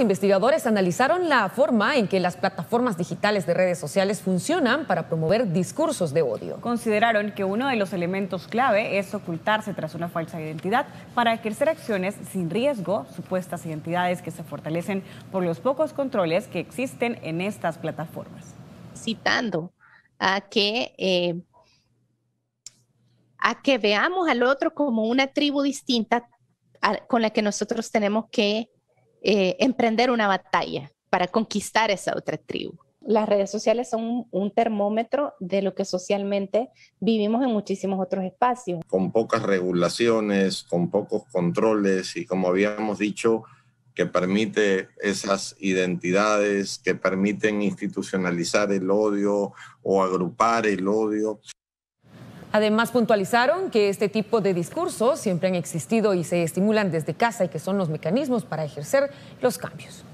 Investigadores analizaron la forma en que las plataformas digitales de redes sociales funcionan para promover discursos de odio. Consideraron que uno de los elementos clave es ocultarse tras una falsa identidad para ejercer acciones sin riesgo, supuestas identidades que se fortalecen por los pocos controles que existen en estas plataformas. Citando a que, eh, a que veamos al otro como una tribu distinta con la que nosotros tenemos que eh, emprender una batalla para conquistar esa otra tribu. Las redes sociales son un termómetro de lo que socialmente vivimos en muchísimos otros espacios. Con pocas regulaciones, con pocos controles y como habíamos dicho, que permite esas identidades, que permiten institucionalizar el odio o agrupar el odio. Además, puntualizaron que este tipo de discursos siempre han existido y se estimulan desde casa y que son los mecanismos para ejercer los cambios.